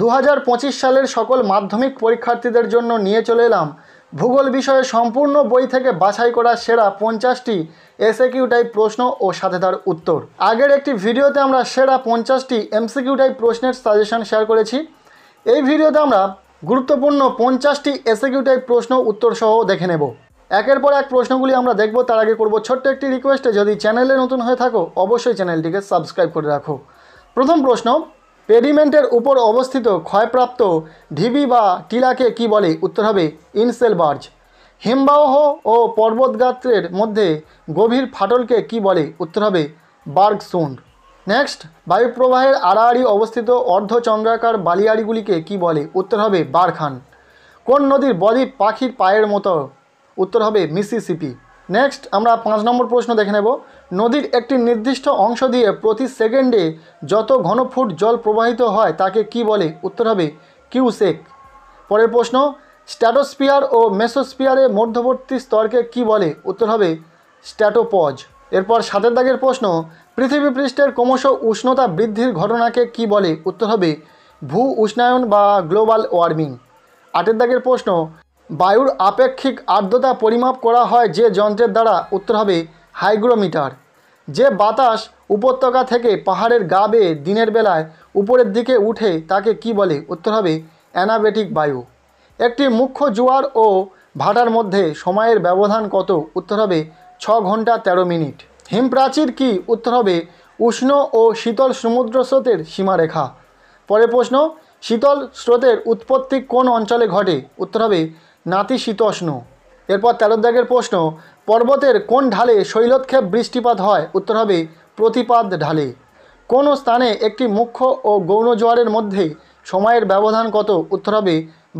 দু সালের সকল মাধ্যমিক পরীক্ষার্থীদের জন্য নিয়ে চলে এলাম ভূগোল বিষয়ে সম্পূর্ণ বই থেকে বাছাই করা সেরা পঞ্চাশটি এসএকিউ টাইপ প্রশ্ন ও সাথে তার উত্তর আগের একটি ভিডিওতে আমরা সেরা পঞ্চাশটি এমসিকিউ টাইপ প্রশ্নের সাজেশন শেয়ার করেছি এই ভিডিওতে আমরা গুরুত্বপূর্ণ পঞ্চাশটি এসএকিউ টাইপ প্রশ্ন উত্তরসহ দেখে নেব একের পর এক প্রশ্নগুলি আমরা দেখব তার আগে করব ছোট্ট একটি রিকোয়েস্টে যদি চ্যানেলে নতুন হয়ে থাকো অবশ্যই চ্যানেলটিকে সাবস্ক্রাইব করে রাখো প্রথম প্রশ্ন পেডিমেন্টের উপর অবস্থিত ক্ষয়প্রাপ্ত ঢিবি বা টিলাকে কি বলে উত্তর হবে ইনসেল বার্জ হিমবাহ ও পর্বতগাত্রের মধ্যে গভীর ফাটলকে কি বলে উত্তর হবে বার্গ সুন্ড নেক্সট বায়ুপ্রবাহের আড়াআড়ি অবস্থিত অর্ধচন্দ্রাকার বালিয়াড়িগুলিকে কি বলে উত্তর হবে বারখান কোন নদীর বদ্বীপ পাখির পায়ের মতো উত্তর হবে মিসিসিপি নেক্সট আমরা পাঁচ নম্বর প্রশ্ন দেখে নেব নদীর একটি নির্দিষ্ট অংশ দিয়ে প্রতি সেকেন্ডে যত ঘনফুট জল প্রবাহিত হয় তাকে কি বলে উত্তর হবে কিউসেক পরের প্রশ্ন স্ট্যাটোস্পিয়ার ও মেসোস্পিয়ারের মধ্যবর্তী স্তরকে কি বলে উত্তর হবে স্ট্যাটোপজ এরপর সাতের দাগের প্রশ্ন পৃথিবী পৃষ্ঠের ক্রমশ উষ্ণতা বৃদ্ধির ঘটনাকে কি বলে উত্তর হবে ভূ উষ্ণায়ন বা গ্লোবাল ওয়ার্মিং আটের দাগের প্রশ্ন বায়ুর আপেক্ষিক আর্দ্রতা পরিমাপ করা হয় যে যন্ত্রের দ্বারা উত্তর হবে হাইগ্রোমিটার যে বাতাস উপত্যকা থেকে পাহাড়ের গা বেয়ে দিনের বেলায় উপরের দিকে উঠে তাকে কি বলে উত্তর হবে অ্যানাবেটিক বায়ু একটি মুখ্য জোয়ার ও ভাটার মধ্যে সময়ের ব্যবধান কত উত্তর হবে ছ ঘন্টা ১৩ মিনিট হিমপ্রাচীর কি উত্তর হবে উষ্ণ ও শীতল সমুদ্র স্রোতের সীমারেখা পরে প্রশ্ন শীতল স্রোতের উৎপত্তি কোন অঞ্চলে ঘটে উত্তর হবে নাতিশীতোষ্ণ এরপর তেরো দাগের প্রশ্ন পর্বতের কোন ঢালে শৈলক্ষেপ বৃষ্টিপাত হয় উত্তর হবে প্রতিপাদ ঢালে কোন স্থানে একটি মুখ্য ও গৌণ জোয়ারের মধ্যে সময়ের ব্যবধান কত উত্তর হবে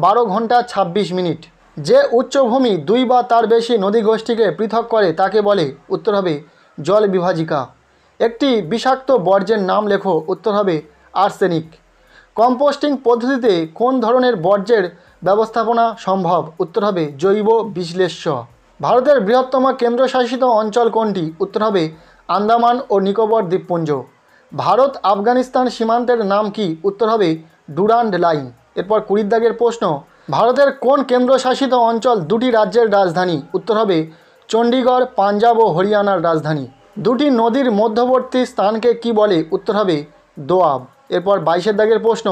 বারো ঘন্টা ২৬ মিনিট যে উচ্চভূমি দুই বা তার বেশি নদী গোষ্ঠীকে পৃথক করে তাকে বলে উত্তর হবে জল বিভাজিকা একটি বিষাক্ত বর্জ্যের নাম লেখো উত্তর হবে আর্সেনিক কম্পোস্টিং পদ্ধতিতে কোন ধরনের বর্জ্যের ব্যবস্থাপনা সম্ভব উত্তর হবে জৈব বিশ্লেষ্য ভারতের বৃহত্তম কেন্দ্রশাসিত অঞ্চল কোনটি উত্তর হবে আন্দামান ও নিকোবর দ্বীপপুঞ্জ ভারত আফগানিস্তান সীমান্তের নাম কি উত্তর হবে ডুরান্ড লাইন এরপর কুড়ির দাগের প্রশ্ন ভারতের কোন কেন্দ্রশাসিত অঞ্চল দুটি রাজ্যের রাজধানী উত্তর হবে চণ্ডীগড় পাঞ্জাব ও হরিয়ানার রাজধানী দুটি নদীর মধ্যবর্তী স্থানকে কি বলে উত্তর হবে দোয়াব এরপর বাইশের দাগের প্রশ্ন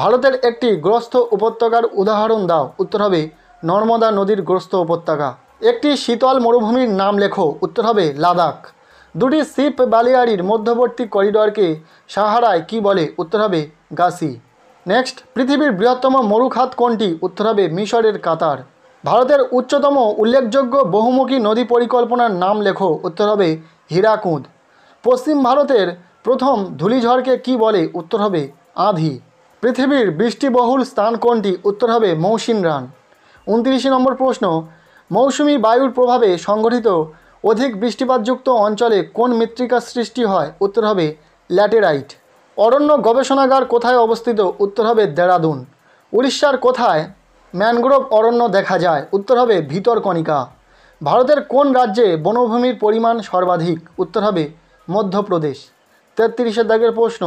ভারতের একটি গ্রস্ত উপত্যকার উদাহরণ দাও উত্তর হবে নর্মদা নদীর গ্রস্ত উপত্যকা একটি শীতল মরুভূমির নাম লেখো উত্তর হবে লাদাখ দুটি সিপ বালিয়ারির মধ্যবর্তী করিডরকে সাহারায় কি বলে উত্তর হবে গাছি নেক্সট পৃথিবীর বৃহত্তম মরুখাত কোনটি উত্তর হবে মিশরের কাতার ভারতের উচ্চতম উল্লেখযোগ্য বহুমুখী নদী পরিকল্পনার নাম লেখো উত্তর হবে হীরাকুঁদ পশ্চিম ভারতের প্রথম ধূলিঝড়কে কি বলে উত্তর হবে আধি পৃথিবীর বৃষ্টিবহুল স্থান কোনটি উত্তর হবে মৌসিন রান উনত্রিশে নম্বর প্রশ্ন মৌসুমি বায়ুর প্রভাবে সংঘটিত অধিক বৃষ্টিপাতযুক্ত অঞ্চলে কোন মৃত্তিকার সৃষ্টি হয় উত্তর হবে ল্যাটেরাইট অরণ্য গবেষণাগার কোথায় অবস্থিত উত্তর হবে দেরাদুন উড়িষ্যার কোথায় ম্যানগ্রোভ অরণ্য দেখা যায় উত্তর হবে ভিতরকণিকা ভারতের কোন রাজ্যে বনভূমির পরিমাণ সর্বাধিক উত্তর হবে মধ্যপ্রদেশ তেত্রিশের দাগের প্রশ্ন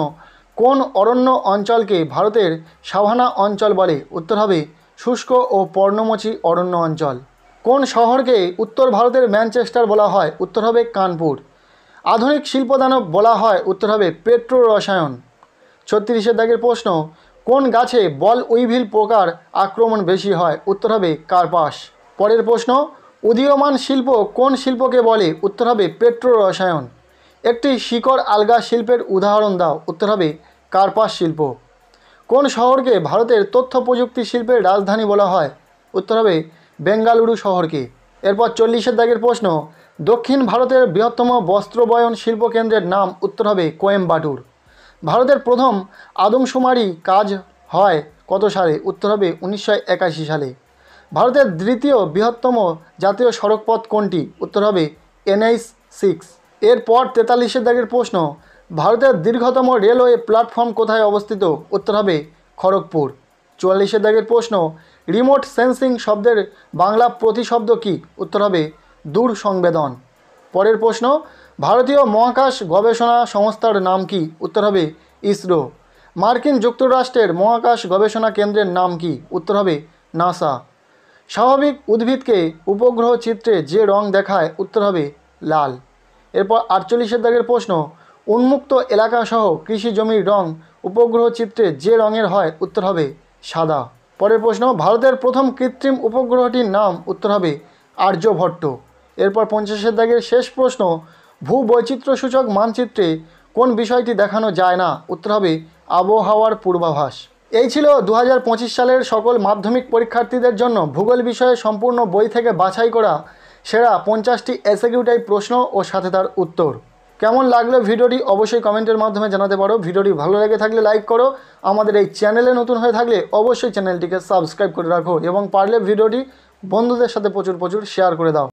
কোন অরণ্য অঞ্চলকে ভারতের সাভানা অঞ্চল বলে উত্তর হবে শুষ্ক ও পর্ণমোচী অরণ্য অঞ্চল কোন শহরকে উত্তর ভারতের ম্যানচেস্টার বলা হয় উত্তর হবে কানপুর আধুনিক শিল্পদানব বলা হয় উত্তর হবে পেট্রো রসায়ন ছত্রিশের দাগের প্রশ্ন কোন গাছে বল উইভিল পোকার আক্রমণ বেশি হয় উত্তর হবে কার্পাস পরের প্রশ্ন উদীয়মান শিল্প কোন শিল্পকে বলে উত্তর হবে পেট্রো রসায়ন একটি শিকড় আলগা শিল্পের উদাহরণ দাও উত্তর হবে কার্পাস শিল্প কোন শহরকে ভারতের তথ্য প্রযুক্তি শিল্পের রাজধানী বলা হয় উত্তর হবে বেঙ্গালুরু শহরকে এরপর চল্লিশের দাগের প্রশ্ন দক্ষিণ ভারতের বৃহত্তম বস্ত্রবয়ন কেন্দ্রের নাম উত্তর হবে কোয়েম্বাটুর ভারতের প্রথম আদমশুমারি কাজ হয় কত সালে উত্তর হবে উনিশশো সালে ভারতের দ্বিতীয় বৃহত্তম জাতীয় সড়কপথ কোনটি উত্তর হবে এনএইচ সিক্স এরপর তেতাল্লিশের দাগের প্রশ্ন ভারতের দীর্ঘতম রেলওয়ে প্ল্যাটফর্ম কোথায় অবস্থিত উত্তর হবে খড়গপুর চুয়াল্লিশের দাগের প্রশ্ন রিমোট সেন্সিং শব্দের বাংলা প্রতিশব্দ কী উত্তর হবে দূর সংবেদন পরের প্রশ্ন ভারতীয় মহাকাশ গবেষণা সংস্থার নাম কি উত্তর হবে ইসরো মার্কিন যুক্তরাষ্ট্রের মহাকাশ গবেষণা কেন্দ্রের নাম কি উত্তর হবে নাসা স্বাভাবিক উদ্ভিদকে উপগ্রহ চিত্রে যে রং দেখায় উত্তর হবে লাল এরপর আটচল্লিশের দাগের প্রশ্ন উন্মুক্ত এলাকাসহ কৃষি জমির রং উপগ্রহ চিত্রে যে রঙের হয় উত্তর হবে সাদা পরের প্রশ্ন ভারতের প্রথম কৃত্রিম উপগ্রহটির নাম উত্তর হবে আর্যভট্ট এরপর পঞ্চাশের দাগের শেষ প্রশ্ন ভূ সূচক মানচিত্রে কোন বিষয়টি দেখানো যায় না উত্তর হবে আবহাওয়ার পূর্বাভাস এই ছিল দু সালের সকল মাধ্যমিক পরীক্ষার্থীদের জন্য ভূগোল বিষয়ে সম্পূর্ণ বই থেকে বাছাই করা সেরা পঞ্চাশটি এসেকিউটাই টাইপ প্রশ্ন ও সাথে তার উত্তর কেমন লাগলো ভিডিওটি অবশ্যই কমেন্টের মাধ্যমে জানাতে পারো ভিডিওটি ভালো লেগে থাকলে লাইক করো আমাদের এই চ্যানেলে নতুন হয়ে থাকলে অবশ্যই চ্যানেলটিকে সাবস্ক্রাইব করে রাখো এবং পারলে ভিডিওটি বন্ধুদের সাথে প্রচুর প্রচুর শেয়ার করে দাও